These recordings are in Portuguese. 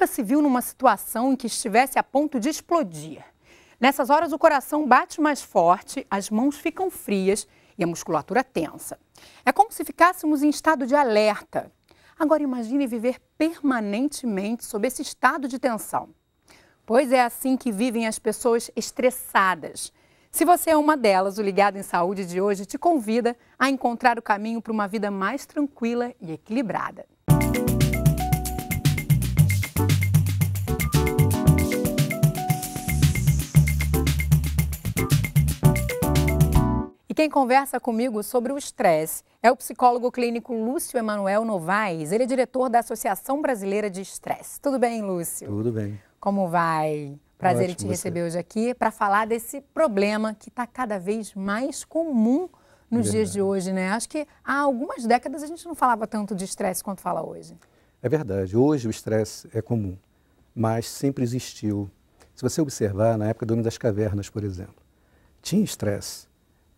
nunca se viu numa situação em que estivesse a ponto de explodir. Nessas horas, o coração bate mais forte, as mãos ficam frias e a musculatura tensa. É como se ficássemos em estado de alerta. Agora, imagine viver permanentemente sob esse estado de tensão. Pois é assim que vivem as pessoas estressadas. Se você é uma delas, o Ligado em Saúde de hoje te convida a encontrar o caminho para uma vida mais tranquila e equilibrada. quem conversa comigo sobre o estresse é o psicólogo clínico Lúcio Emanuel Novaes. Ele é diretor da Associação Brasileira de Estresse. Tudo bem, Lúcio? Tudo bem. Como vai? Prazer Ótimo em te receber você. hoje aqui para falar desse problema que está cada vez mais comum nos Verdade. dias de hoje, né? Acho que há algumas décadas a gente não falava tanto de estresse quanto fala hoje. É verdade. Hoje o estresse é comum, mas sempre existiu. Se você observar, na época do Homem das Cavernas, por exemplo, tinha estresse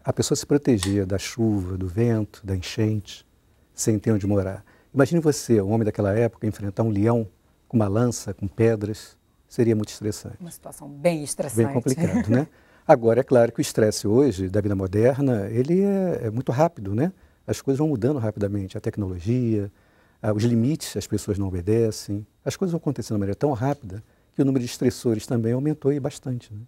a pessoa se protegia da chuva, do vento, da enchente, sem ter onde morar. Imagine você, um homem daquela época, enfrentar um leão com uma lança, com pedras, seria muito estressante. Uma situação bem estressante. Bem complicado, né? Agora, é claro que o estresse hoje, da vida moderna, ele é, é, muito rápido, né? As coisas vão mudando rapidamente, a tecnologia, os limites, as pessoas não obedecem, as coisas vão acontecendo de maneira tão rápida que o número de estressores também aumentou e bastante. Né?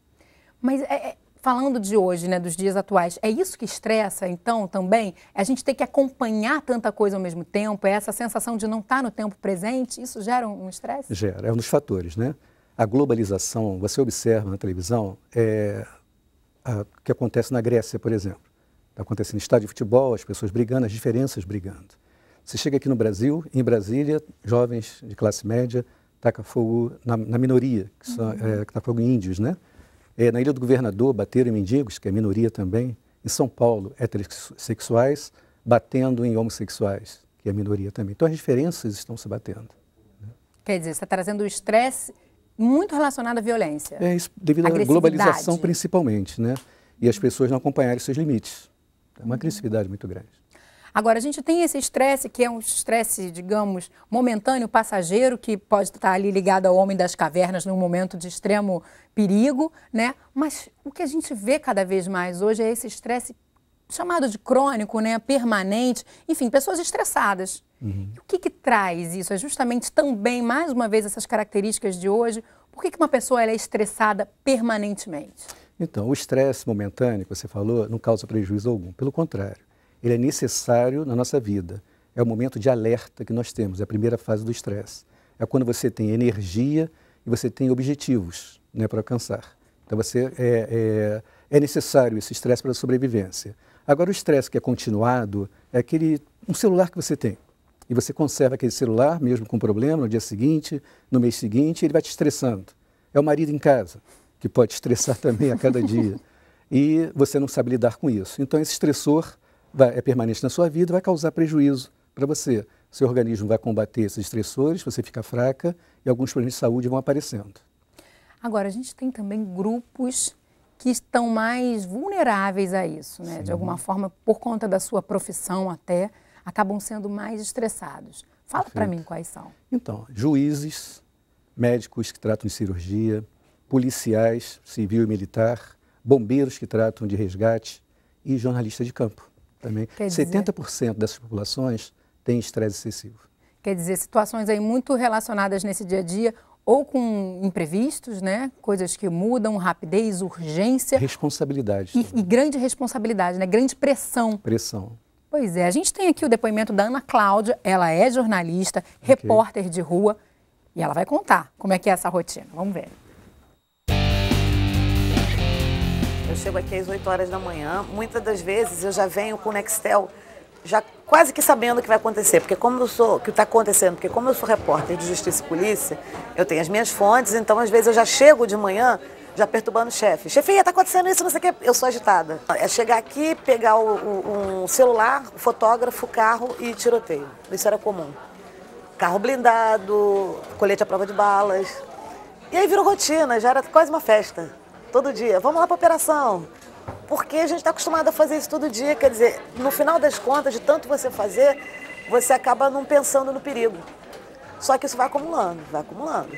Mas é, é falando de hoje, né, dos dias atuais, é isso que estressa, então, também? A gente tem que acompanhar tanta coisa ao mesmo tempo? É essa sensação de não estar tá no tempo presente? Isso gera um estresse? Gera, é um dos fatores, né? A globalização, você observa na televisão, é o que acontece na Grécia, por exemplo. Está acontecendo estádio de futebol, as pessoas brigando, as diferenças brigando. Você chega aqui no Brasil, em Brasília, jovens de classe média taca fogo na, na minoria, que são, uhum. é, que tá fogo índios, né? É, na Ilha do Governador, bateram em mendigos, que é minoria também. Em São Paulo, heterossexuais batendo em homossexuais, que é minoria também. Então as diferenças estão se batendo. Né? Quer dizer, você está trazendo o estresse muito relacionado à violência. É isso, devido à globalização principalmente, né? E as pessoas não acompanharem seus limites. É uma agressividade muito grande. Agora, a gente tem esse estresse, que é um estresse, digamos, momentâneo, passageiro, que pode estar ali ligado ao homem das cavernas num momento de extremo perigo, né? Mas o que a gente vê cada vez mais hoje é esse estresse chamado de crônico, né? Permanente, enfim, pessoas estressadas. Uhum. o que, que traz isso? É justamente também, mais uma vez, essas características de hoje. Por que, que uma pessoa é estressada permanentemente? Então, o estresse momentâneo que você falou não causa prejuízo algum, pelo contrário ele é necessário na nossa vida. É o momento de alerta que nós temos, é a primeira fase do estresse. É quando você tem energia e você tem objetivos né, para alcançar. Então você é, é, é necessário esse estresse para a sobrevivência. Agora o estresse que é continuado é aquele um celular que você tem e você conserva aquele celular mesmo com problema no dia seguinte, no mês seguinte, ele vai te estressando. É o marido em casa que pode estressar também a cada dia e você não sabe lidar com isso. Então esse estressor vai, é permanente na sua vida, vai causar prejuízo para você. Seu organismo vai combater esses estressores, você fica fraca e alguns problemas de saúde vão aparecendo. Agora, a gente tem também grupos que estão mais vulneráveis a isso, né? De alguma forma, por conta da sua profissão até, acabam sendo mais estressados. Fala para mim quais são. Então, juízes, médicos que tratam de cirurgia, policiais, civil e militar, bombeiros que tratam de resgate e jornalistas de campo também. Quer 70% dizer... dessas populações têm estresse excessivo. Quer dizer, situações aí muito relacionadas nesse dia a dia ou com imprevistos, né? Coisas que mudam, rapidez, urgência. Responsabilidade. E, e, grande responsabilidade, né? Grande pressão. Pressão. Pois é, a gente tem aqui o depoimento da Ana Cláudia, ela é jornalista, okay. repórter de rua, e ela vai contar como é que é essa rotina. Vamos ver. Eu chego aqui às 8 horas da manhã. Muitas das vezes eu já venho com o Nextel já quase que sabendo o que vai acontecer, porque como eu sou, o que está acontecendo, porque como eu sou repórter de Justiça e Polícia, eu tenho as minhas fontes, então às vezes eu já chego de manhã já perturbando o chefe. Chefia, está acontecendo isso, não sei o que, eu sou agitada. É chegar aqui, pegar o, o, um celular, o fotógrafo, o carro e tiroteio. Isso era comum. Carro blindado, colete à prova de balas. E aí virou rotina, já era quase uma festa todo dia. Vamos lá para a operação. Porque a gente está acostumado a fazer isso todo dia. Quer dizer, no final das contas, de tanto você fazer, você acaba não pensando no perigo. Só que isso vai acumulando, vai acumulando.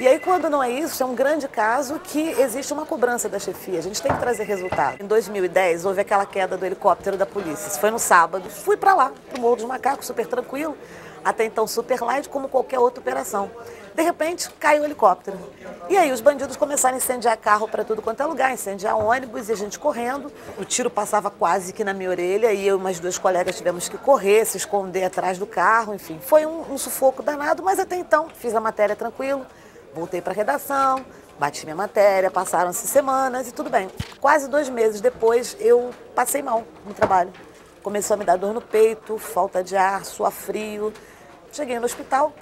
E aí, quando não é isso, é um grande caso que existe uma cobrança da chefia. A gente tem que trazer resultado. Em 2010, houve aquela queda do helicóptero da polícia. Isso foi no sábado. Fui para lá, pro Morro dos Macacos, super tranquilo. Até então, super light, como qualquer outra operação. De repente, caiu o helicóptero. E aí os bandidos começaram a incendiar carro para tudo quanto é lugar, incendiar ônibus e a gente correndo. O tiro passava quase que na minha orelha e eu e mais duas colegas tivemos que correr, se esconder atrás do carro, enfim. Foi um, um sufoco danado, mas até então fiz a matéria tranquilo, voltei para a redação, bati minha matéria, passaram-se semanas e tudo bem. Quase dois meses depois, eu passei mal no trabalho. Começou a me dar dor no peito, falta de ar, suar frio. Cheguei no hospital,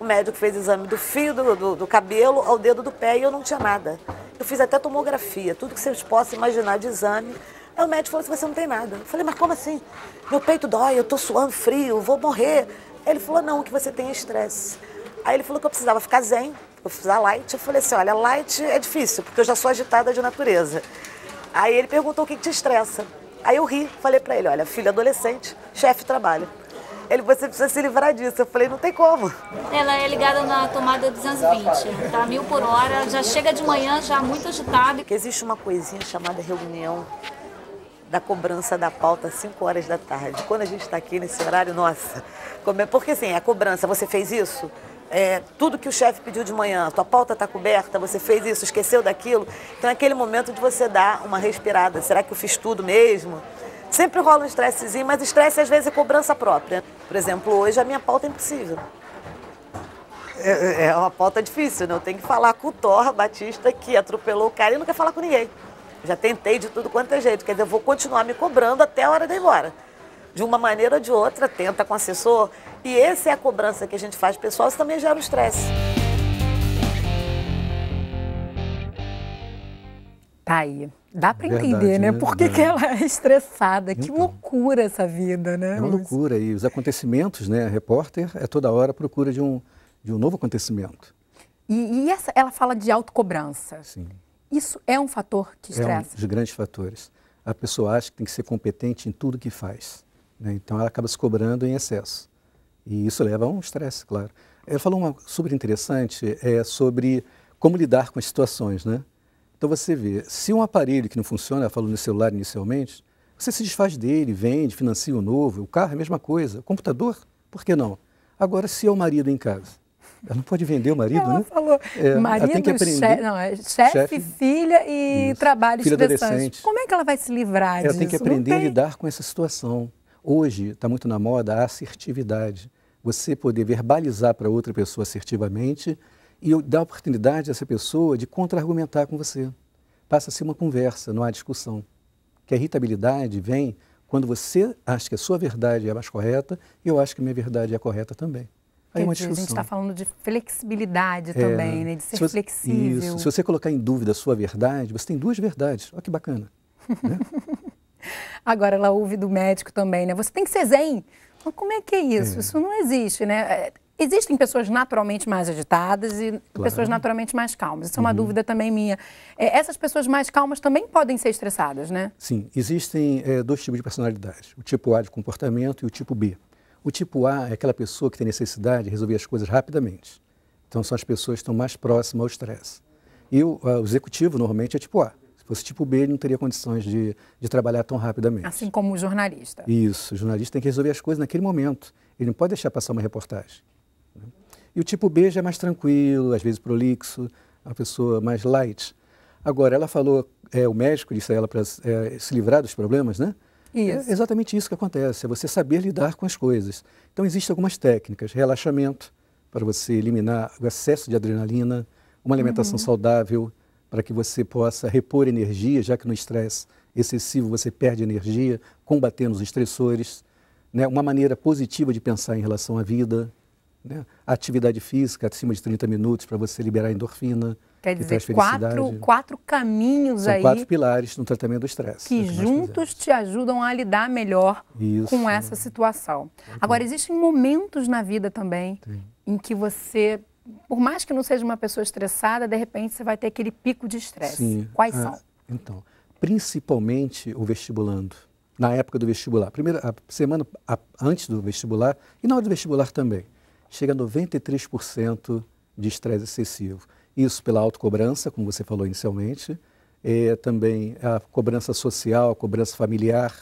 o médico fez exame do fio do, do, do, cabelo ao dedo do pé e eu não tinha nada. Eu fiz até tomografia, tudo que vocês possam imaginar de exame. Aí o médico falou assim, você não tem nada. Eu falei, mas como assim? Meu peito dói, eu estou suando frio, vou morrer. Ele falou, não, que você tem estresse. Aí ele falou que eu precisava ficar zen, eu precisava light. Eu falei assim, olha, light é difícil, porque eu já sou agitada de natureza. Aí ele perguntou o que te estressa. Aí eu ri, falei para ele, olha, filho adolescente, chefe trabalho. Ele, você precisa se livrar disso. Eu falei, não tem como. Ela é ligada na tomada 220, tá? Mil por hora, já chega de manhã, já muito agitada. Existe uma coisinha chamada reunião da cobrança da pauta às 5 horas da tarde. Quando a gente está aqui nesse horário, nossa. É? Porque assim, a cobrança, você fez isso? É, tudo que o chefe pediu de manhã, tua pauta está coberta, você fez isso, esqueceu daquilo. Então é aquele momento de você dar uma respirada. Será que eu fiz tudo mesmo? Sempre rola um estressezinho, mas estresse às vezes é cobrança própria. Por exemplo, hoje a minha pauta é impossível. É, é, é uma pauta difícil, né? Eu tenho que falar com o Thor Batista, que atropelou o cara e não quer falar com ninguém. Já tentei de tudo quanto é jeito. Quer dizer, eu vou continuar me cobrando até a hora de ir embora. De uma maneira ou de outra, tenta com o assessor. E essa é a cobrança que a gente faz pessoal, isso também gera um estresse. Tá aí. Dá para entender, né? Por que, que ela é estressada? Então, que loucura essa vida, né? É uma loucura. E os acontecimentos, né? A repórter é toda hora procura de um, de um novo acontecimento. E, e essa, ela fala de autocobrança. Sim. Isso é um fator que estressa? É um dos grandes fatores. A pessoa acha que tem que ser competente em tudo que faz. Né? Então ela acaba se cobrando em excesso. E isso leva a um estresse, claro. Ela falou uma super interessante é, sobre como lidar com as situações, né? Então você vê, se um aparelho que não funciona, falou no celular inicialmente, você se desfaz dele, vende, financia o um novo, o carro é a mesma coisa, o computador, por que não? Agora, se é o marido em casa, ela não pode vender o marido, ela né? Falou. É, marido, Chefe, é chefe, chefe filha e isso. trabalho filha estressante. Como é que ela vai se livrar ela disso? Ela tem que aprender tem... a lidar com essa situação. Hoje está muito na moda a assertividade. Você poder verbalizar para outra pessoa assertivamente e dá a oportunidade a essa pessoa de contra-argumentar com você. Passa a ser uma conversa, não há discussão. Que a irritabilidade vem quando você acha que a sua verdade é a mais correta e eu acho que a minha verdade é a correta também. Aí é uma discussão. A gente está falando de flexibilidade é, também, né? de ser se você, flexível. Isso. Se você colocar em dúvida a sua verdade, você tem duas verdades. Olha que bacana. Né? Agora, ela ouve do médico também, né? Você tem que ser zen. Mas como é que é isso? É. Isso não existe, né? É, Existem pessoas naturalmente mais agitadas e claro. pessoas naturalmente mais calmas. Isso uhum. é uma uhum. dúvida também minha. É, essas pessoas mais calmas também podem ser estressadas, né? Sim, existem é, dois tipos de personalidade: o tipo A de comportamento e o tipo B. O tipo A é aquela pessoa que tem necessidade de resolver as coisas rapidamente. Então são as pessoas que estão mais próximas ao estresse. E o, a, o executivo normalmente é tipo A Se fosse tipo B, ele não teria condições de, de trabalhar tão rapidamente. Assim como o jornalista. Isso, o jornalista tem que resolver as coisas naquele momento. Ele não pode deixar passar uma reportagem. E o tipo B já é mais tranquilo, às vezes prolixo, a pessoa mais light. Agora, ela falou, é, o médico disse a ela para é, se livrar dos problemas, né? É isso. É exatamente isso que acontece, é você saber lidar com as coisas. Então, existem algumas técnicas, relaxamento, para você eliminar o excesso de adrenalina, uma alimentação uhum. saudável, para que você possa repor energia, já que no estresse excessivo você perde energia, combatendo os estressores. Né? Uma maneira positiva de pensar em relação à vida, né? Atividade física acima de 30 minutos para você liberar endorfina. Quer dizer, que quatro, quatro caminhos São aí. quatro pilares no tratamento do estresse. Que, que juntos te ajudam a lidar melhor Isso. com essa situação. Agora, existem momentos na vida também Sim. em que você, por mais que não seja uma pessoa estressada, de repente você vai ter aquele pico de estresse. Quais ah, são? Então, principalmente o vestibulando. Na época do vestibular. Primeira, a semana a, antes do vestibular e na hora do vestibular também chega a 93% de estresse excessivo. Isso pela autocobrança, como você falou inicialmente, é, também a cobrança social, a cobrança familiar,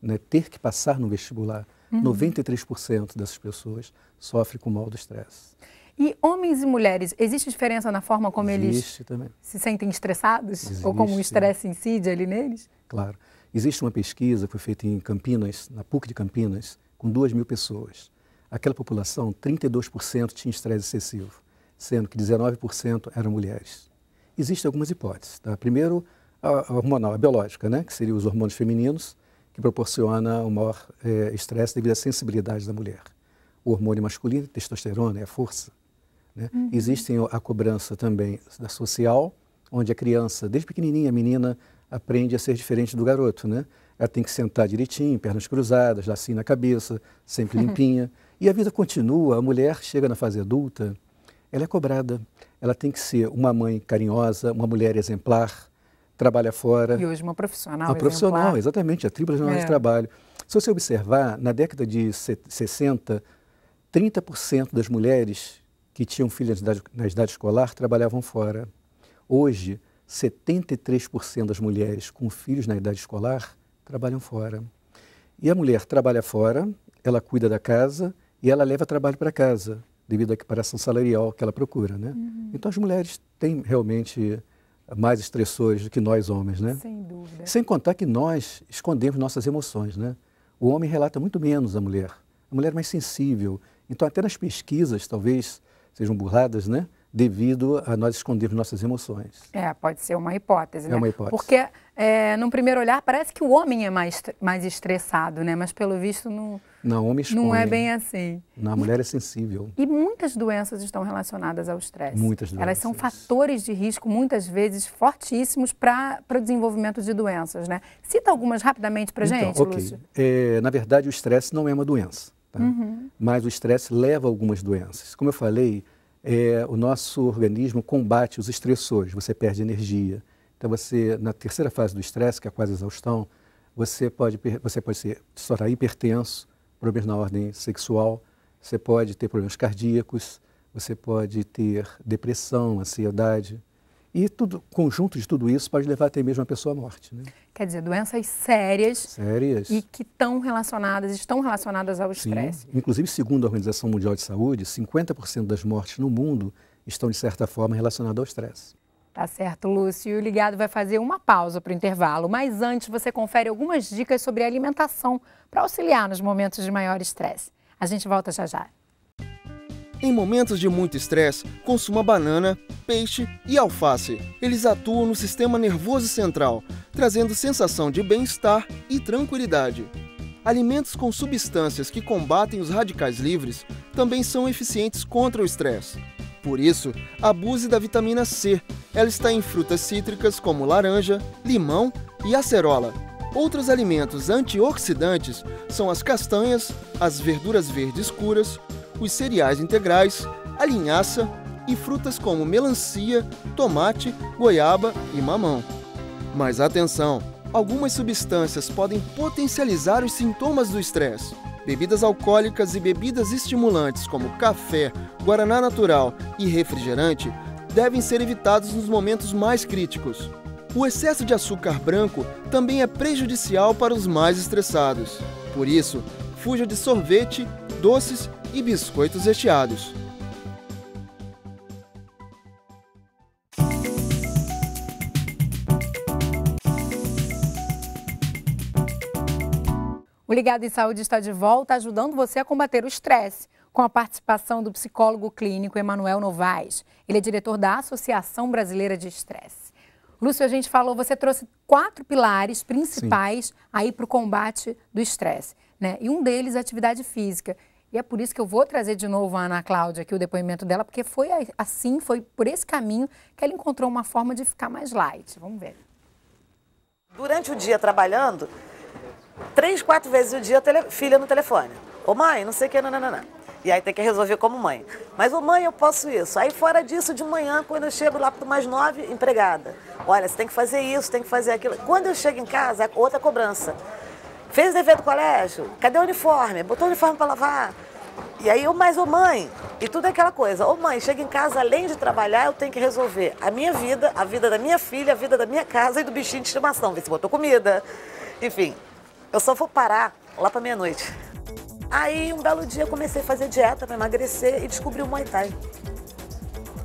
né, ter que passar no vestibular. Uhum. 93% dessas pessoas sofrem com mal do estresse. E homens e mulheres, existe diferença na forma como existe eles também. se sentem estressados? Existe. Ou como o estresse incide ali neles? Claro. Existe uma pesquisa que foi feita em Campinas, na PUC de Campinas, com 2 mil pessoas. Aquela população, 32% tinha estresse excessivo, sendo que 19% eram mulheres. Existem algumas hipóteses. Tá? Primeiro, a hormonal, a biológica, né? que seria os hormônios femininos, que proporciona o maior eh, estresse devido à sensibilidade da mulher. O hormônio masculino, testosterona, é a força. Né? Uhum. Existem a cobrança também da social, onde a criança, desde pequenininha, a menina aprende a ser diferente do garoto. Né? Ela tem que sentar direitinho, pernas cruzadas, lacinho na cabeça, sempre limpinha. E a vida continua, a mulher chega na fase adulta, ela é cobrada. Ela tem que ser uma mãe carinhosa, uma mulher exemplar, trabalha fora. E hoje uma profissional. Uma profissional, exatamente, a tripla é. de trabalho. Se você observar, na década de 60, 30% das mulheres que tinham filhos na, na idade escolar trabalhavam fora. Hoje, 73% das mulheres com filhos na idade escolar trabalham fora. E a mulher trabalha fora, ela cuida da casa, e ela leva trabalho para casa, devido à equiparação salarial que ela procura, né? Uhum. Então as mulheres têm realmente mais estressores do que nós homens, né? Sem dúvida. Sem contar que nós escondemos nossas emoções, né? O homem relata muito menos a mulher. A mulher é mais sensível. Então até nas pesquisas, talvez sejam burradas, né? devido a nós escondermos nossas emoções. É, pode ser uma hipótese, é né? uma hipótese. Porque, é, num primeiro olhar, parece que o homem é mais, mais estressado, né? Mas, pelo visto, não, não, homem expõe, não é bem assim. Não, a mulher é sensível. E muitas doenças estão relacionadas ao estresse. Muitas doenças. Elas são fatores de risco, muitas vezes, fortíssimos para o desenvolvimento de doenças, né? Cita algumas rapidamente para então, gente, okay. Lúcio. É, na verdade, o estresse não é uma doença. Tá? Uhum. Mas o estresse leva a algumas doenças. Como eu falei, é, o nosso organismo combate os estressores, você perde energia. Então, você, na terceira fase do estresse, que é a quase exaustão, você pode, você pode ser, se tornar hipertenso, problemas na ordem sexual, você pode ter problemas cardíacos, você pode ter depressão, ansiedade. E tudo, conjunto de tudo isso pode levar até mesmo a pessoa à morte. Né? Quer dizer, doenças sérias, sérias. e que estão relacionadas, estão relacionadas ao estresse. Inclusive, segundo a Organização Mundial de Saúde, 50% das mortes no mundo estão, de certa forma, relacionadas ao estresse. Tá certo, Lúcio. O Ligado vai fazer uma pausa para o intervalo, mas antes você confere algumas dicas sobre alimentação para auxiliar nos momentos de maior estresse. A gente volta já já. Em momentos de muito estresse, consuma banana, peixe e alface. Eles atuam no sistema nervoso central, trazendo sensação de bem-estar e tranquilidade. Alimentos com substâncias que combatem os radicais livres também são eficientes contra o estresse. Por isso, abuse da vitamina C. Ela está em frutas cítricas como laranja, limão e acerola. Outros alimentos antioxidantes são as castanhas, as verduras verdes escuras, os cereais integrais, a linhaça e frutas como melancia, tomate, goiaba e mamão. Mas atenção! Algumas substâncias podem potencializar os sintomas do estresse. Bebidas alcoólicas e bebidas estimulantes como café, guaraná natural e refrigerante devem ser evitados nos momentos mais críticos. O excesso de açúcar branco também é prejudicial para os mais estressados. Por isso, fuja de sorvete, doces e biscoitos recheados. O Ligado em Saúde está de volta ajudando você a combater o estresse com a participação do psicólogo clínico Emanuel Novaes. Ele é diretor da Associação Brasileira de Estresse. Lúcio, a gente falou, você trouxe quatro pilares principais Sim. aí para o combate do estresse, né? E um deles é a atividade física. E é por isso que eu vou trazer de novo a Ana Cláudia aqui o depoimento dela, porque foi assim, foi por esse caminho que ela encontrou uma forma de ficar mais light. Vamos ver. Durante o dia trabalhando, três, quatro vezes o dia, tele... filha no telefone. Ô mãe, não sei o que, não. E aí tem que resolver como mãe. Mas, ô mãe, eu posso isso. Aí fora disso, de manhã, quando eu chego lá para mais nove, empregada. Olha, você tem que fazer isso, tem que fazer aquilo. Quando eu chego em casa, outra cobrança. Fez o dever do colégio? Cadê o uniforme? Botou o uniforme para lavar? E aí, eu mais ô mãe, e tudo é aquela coisa. Ô mãe, chega em casa, além de trabalhar, eu tenho que resolver a minha vida, a vida da minha filha, a vida da minha casa e do bichinho de estimação, ver se botou comida. Enfim, eu só vou parar lá para meia-noite. Aí, um belo dia, eu comecei a fazer dieta para emagrecer e descobri o Muay Thai.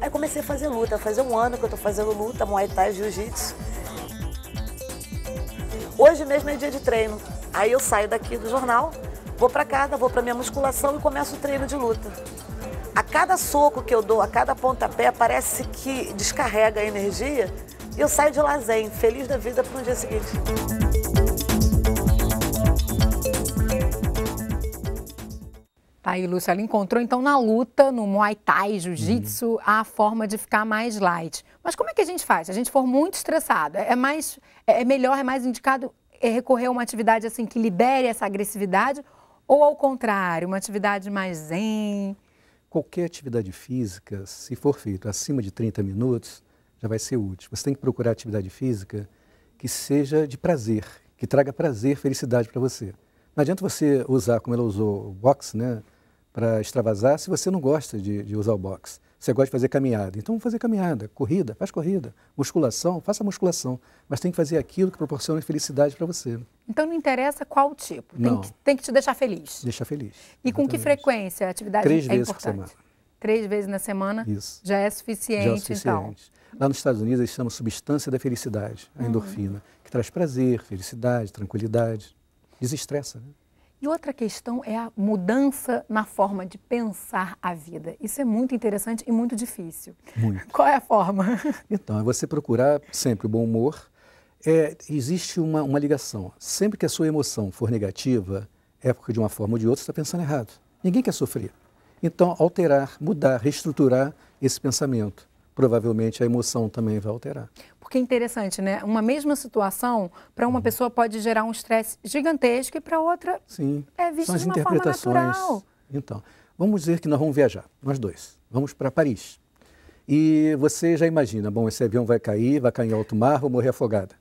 Aí comecei a fazer luta, fazer um ano que eu tô fazendo luta, Muay Thai, Jiu-Jitsu. Hoje mesmo é dia de treino. Aí eu saio daqui do jornal, vou para casa, vou para minha musculação e começo o treino de luta. A cada soco que eu dou, a cada pontapé, parece que descarrega a energia e eu saio de lazer, feliz da vida para o dia seguinte. Tá aí, Lúcia, ela encontrou então na luta, no Muay Thai, Jiu-Jitsu, uhum. a forma de ficar mais light. Mas como é que a gente faz? Se a gente for muito estressado, é mais, é melhor, é mais indicado é recorrer a uma atividade assim que libere essa agressividade ou ao contrário, uma atividade mais zen? Qualquer atividade física, se for feito acima de 30 minutos, já vai ser útil. Você tem que procurar atividade física que seja de prazer, que traga prazer, felicidade para você. Não adianta você usar, como ela usou, o boxe, né, para extravasar, se você não gosta de, de usar o boxe. Você gosta de fazer caminhada, então vamos fazer caminhada. Corrida, faz corrida. Musculação, faça musculação. Mas tem que fazer aquilo que proporciona felicidade para você. Né? Então não interessa qual tipo, tem, não. Que, tem que te deixar feliz. Deixar feliz. E exatamente. com que frequência a atividade Três é vezes importante. por semana. Três vezes na semana Isso. já é suficiente, já é então. suficiente. então. Lá nos Estados Unidos eles chamam substância da felicidade, a hum. endorfina, que traz prazer, felicidade, tranquilidade, desestressa, né? E outra questão é a mudança na forma de pensar a vida. Isso é muito interessante e muito difícil. Muito. Qual é a forma? Então, é você procurar sempre o bom humor. É, existe uma, uma ligação. Sempre que a sua emoção for negativa, é porque de uma forma ou de outra você está pensando errado. Ninguém quer sofrer. Então, alterar, mudar, reestruturar esse pensamento provavelmente a emoção também vai alterar. Porque é interessante, né? Uma mesma situação para uma uhum. pessoa pode gerar um estresse gigantesco e para outra Sim. é visto São as de uma interpretações. forma natural. Então, vamos dizer que nós vamos viajar, nós dois. Vamos para Paris. E você já imagina, bom, esse avião vai cair, vai cair em alto mar, vou morrer afogada.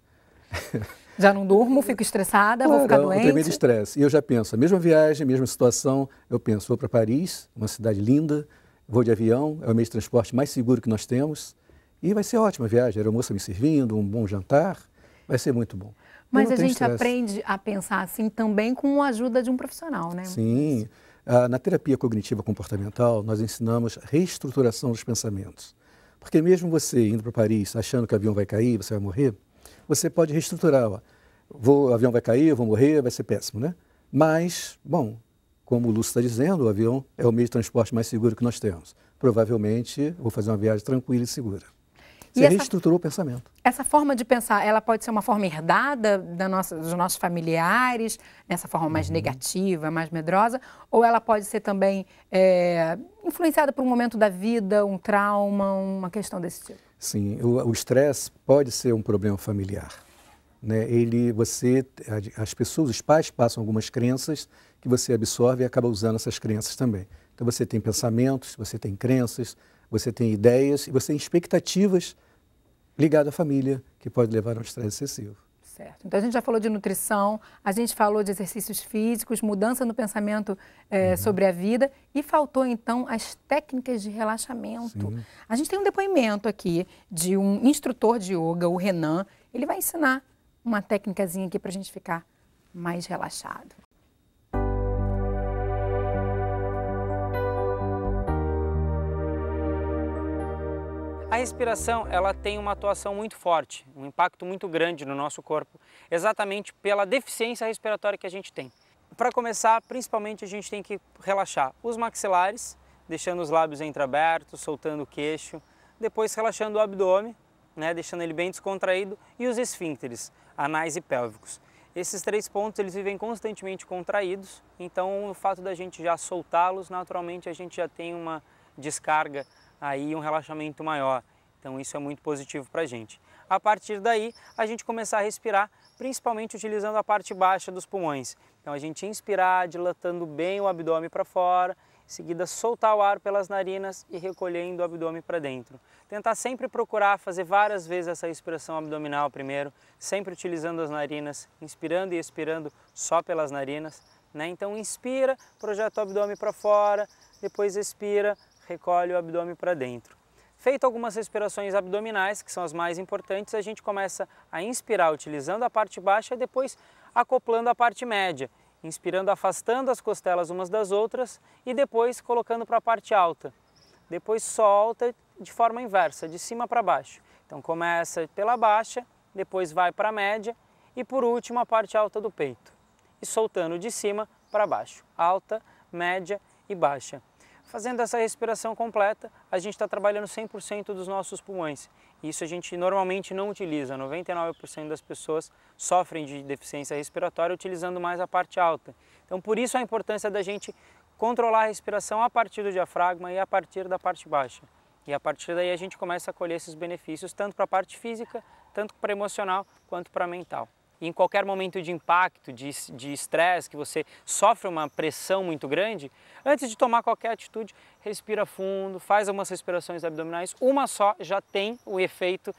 Já não durmo, fico estressada, claro, vou ficar é doente. É o primeiro estresse. E eu já penso, a mesma viagem, mesma situação, eu penso, vou para Paris, uma cidade linda, vou de avião, é o meio de transporte mais seguro que nós temos. E vai ser ótima a viagem, a aeromoça me servindo, um bom jantar, vai ser muito bom. Mas a gente stress. aprende a pensar assim também com a ajuda de um profissional, né? Sim. Ah, na terapia cognitiva comportamental, nós ensinamos reestruturação dos pensamentos. Porque mesmo você indo para Paris achando que o avião vai cair, você vai morrer, você pode reestruturar. vou, o avião vai cair, eu vou morrer, vai ser péssimo, né? Mas, bom, como o Lúcio está dizendo, o avião é o meio de transporte mais seguro que nós temos. Provavelmente vou fazer uma viagem tranquila e segura. Você e reestruturou essa, o pensamento. Essa forma de pensar, ela pode ser uma forma herdada da nossa, dos nossos familiares, nessa forma mais uhum. negativa, mais medrosa, ou ela pode ser também é, influenciada por um momento da vida, um trauma, uma questão desse tipo? Sim, o estresse pode ser um problema familiar. Né? Ele, você, as pessoas, os pais passam algumas crenças que você absorve e acaba usando essas crenças também. Então você tem pensamentos, você tem crenças, você tem ideias e você tem expectativas ligadas à família que pode levar a um estresse excessivo. Certo. Então a gente já falou de nutrição, a gente falou de exercícios físicos, mudança no pensamento é, uhum. sobre a vida e faltou então as técnicas de relaxamento. Sim. A gente tem um depoimento aqui de um instrutor de yoga, o Renan. Ele vai ensinar uma técnicazinha aqui para a gente ficar mais relaxado. A respiração ela tem uma atuação muito forte, um impacto muito grande no nosso corpo, exatamente pela deficiência respiratória que a gente tem. Para começar, principalmente a gente tem que relaxar os maxilares, deixando os lábios entreabertos, soltando o queixo, depois relaxando o abdômen, né, deixando ele bem descontraído, e os esfíncteres, anais e pélvicos. Esses três pontos eles vivem constantemente contraídos, então o fato da gente já soltá-los, naturalmente a gente já tem uma descarga aí, um relaxamento maior. Então isso é muito positivo para a gente. A partir daí, a gente começar a respirar, principalmente utilizando a parte baixa dos pulmões. Então a gente inspirar, dilatando bem o abdômen para fora em seguida soltar o ar pelas narinas e recolhendo o abdômen para dentro. Tentar sempre procurar fazer várias vezes essa expressão abdominal primeiro, sempre utilizando as narinas, inspirando e expirando só pelas narinas. Né? Então inspira, projeta o abdômen para fora, depois expira, recolhe o abdômen para dentro. Feito algumas respirações abdominais, que são as mais importantes, a gente começa a inspirar utilizando a parte baixa e depois acoplando a parte média inspirando afastando as costelas umas das outras e depois colocando para a parte alta. Depois solta de forma inversa, de cima para baixo. Então começa pela baixa, depois vai para a média e por último a parte alta do peito. E soltando de cima para baixo, alta, média e baixa. Fazendo essa respiração completa, a gente está trabalhando 100% dos nossos pulmões. Isso a gente normalmente não utiliza. 99% das pessoas sofrem de deficiência respiratória utilizando mais a parte alta. Então, por isso a importância da gente controlar a respiração a partir do diafragma e a partir da parte baixa. E a partir daí a gente começa a colher esses benefícios tanto para a parte física, tanto para emocional quanto para mental e em qualquer momento de impacto, de estresse, que você sofre uma pressão muito grande, antes de tomar qualquer atitude, respira fundo, faz algumas respirações abdominais. Uma só já tem o efeito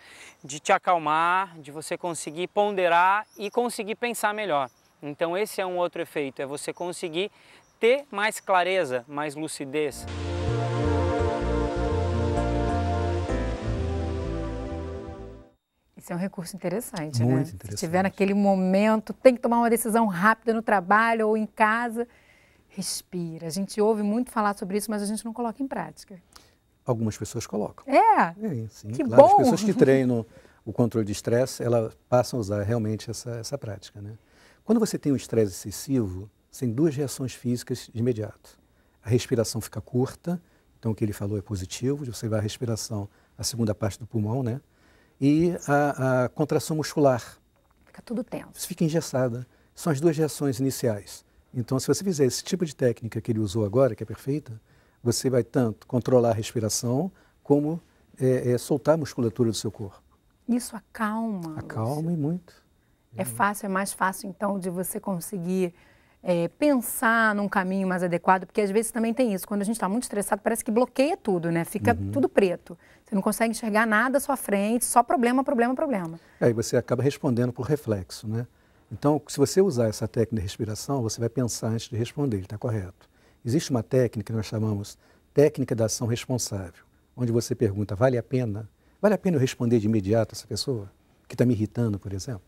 de te acalmar, de você conseguir ponderar e conseguir pensar melhor. Então esse é um outro efeito, é você conseguir ter mais clareza, mais lucidez. Isso é um recurso interessante, né? Muito né? Interessante. Se tiver naquele momento, tem que tomar uma decisão rápida no trabalho ou em casa, respira. A gente ouve muito falar sobre isso, mas a gente não coloca em prática. Algumas pessoas colocam. É? é sim, que claro. bom! As pessoas que treinam o controle de estresse, elas passam a usar realmente essa, essa prática, né? Quando você tem um estresse excessivo, você tem duas reações físicas de imediato. A respiração fica curta, então o que ele falou é positivo, você vai a respiração, a segunda parte do pulmão, né? e a, a contração muscular. Fica tudo tenso. Isso fica engessada. São as duas reações iniciais. Então, se você fizer esse tipo de técnica que ele usou agora, que é perfeita, você vai tanto controlar a respiração como é, é, soltar a musculatura do seu corpo. Isso acalma. Acalma Lúcio. e muito. é fácil, é mais fácil então de você conseguir é, pensar num caminho mais adequado, porque às vezes também tem isso. Quando a gente está muito estressado, parece que bloqueia tudo, né? Fica uhum. tudo preto. Você não consegue enxergar nada à sua frente, só problema, problema, problema. Aí é, você acaba respondendo por reflexo, né? Então, se você usar essa técnica de respiração, você vai pensar antes de responder, está correto. Existe uma técnica que nós chamamos técnica da ação responsável, onde você pergunta, vale a pena? Vale a pena eu responder de imediato essa pessoa que está me irritando, por exemplo?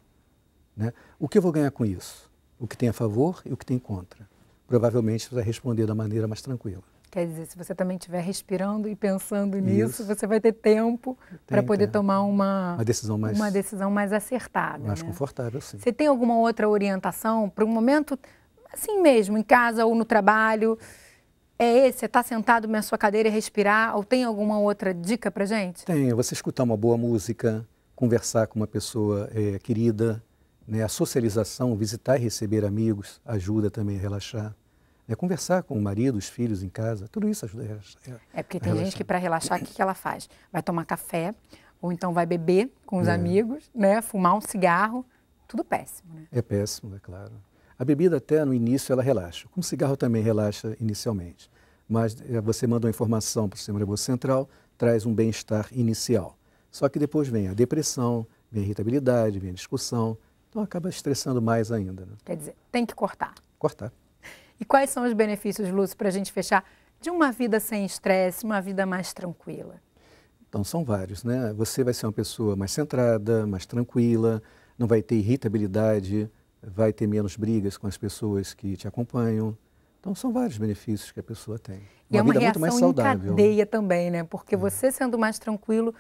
Né? O que eu vou ganhar com isso? o que tem a favor e o que tem contra. Provavelmente você vai responder da maneira mais tranquila. Quer dizer, se você também estiver respirando e pensando nisso, Isso. você vai ter tempo para poder tempo. tomar uma, uma, decisão mais, uma decisão mais acertada. Mais né? confortável, sim. Você tem alguma outra orientação para um momento, assim mesmo, em casa ou no trabalho? É esse? Você está sentado na sua cadeira e respirar? Ou tem alguma outra dica para gente? Tem. Você escutar uma boa música, conversar com uma pessoa é, querida, né? A socialização, visitar e receber amigos ajuda também a relaxar. Né? Conversar com o marido, os filhos em casa, tudo isso ajuda a relaxar. É porque tem gente que para relaxar, o que, que ela faz? Vai tomar café, ou então vai beber com os é. amigos, né? fumar um cigarro, tudo péssimo. Né? É péssimo, é claro. A bebida até no início ela relaxa, com o cigarro também relaxa inicialmente. Mas eh, você manda uma informação para o sistema nervoso central, traz um bem-estar inicial. Só que depois vem a depressão, vem a irritabilidade, vem a discussão, então acaba estressando mais ainda. Né? Quer dizer, tem que cortar. Cortar. E quais são os benefícios, Lúcio, para a gente fechar, de uma vida sem estresse, uma vida mais tranquila? Então são vários, né? Você vai ser uma pessoa mais centrada, mais tranquila, não vai ter irritabilidade, vai ter menos brigas com as pessoas que te acompanham. Então são vários benefícios que a pessoa tem. Uma e é uma vida muito mais saudável. Em cadeia também, né? Porque é. você sendo mais tranquilo,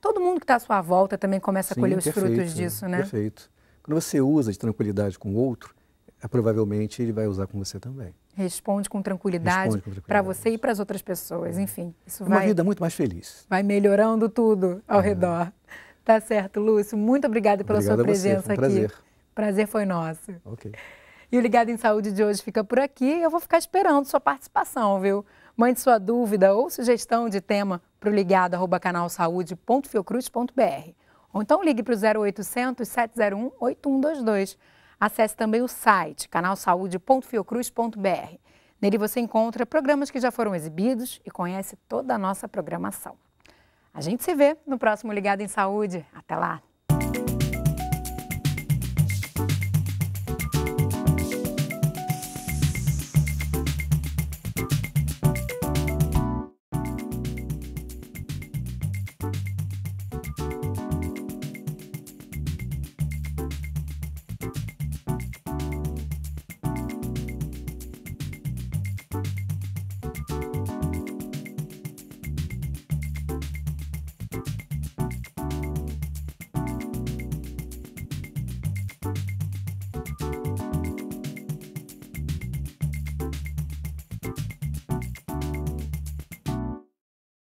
todo mundo que está à sua volta também começa Sim, a colher os perfeito, frutos disso, né? Perfeito. Quando você usa de tranquilidade com o outro, é, provavelmente ele vai usar com você também. Responde com tranquilidade, para você e para as outras pessoas, enfim. Isso Uma vai, vida muito mais feliz. Vai melhorando tudo ao é. redor. Tá certo, Lúcio. Muito obrigada pela Obrigado sua presença um prazer. aqui. Prazer foi nosso. Ok. E o Ligado em Saúde de hoje fica por aqui. Eu vou ficar esperando sua participação, viu? Mande sua dúvida ou sugestão de tema para o ligado.canalsaúde.fiocruz.br. Ou então ligue para o 0800 701 8122. Acesse também o site canalsaude.fiocruz.br. Nele você encontra programas que já foram exibidos e conhece toda a nossa programação. A gente se vê no próximo Ligado em Saúde. Até lá!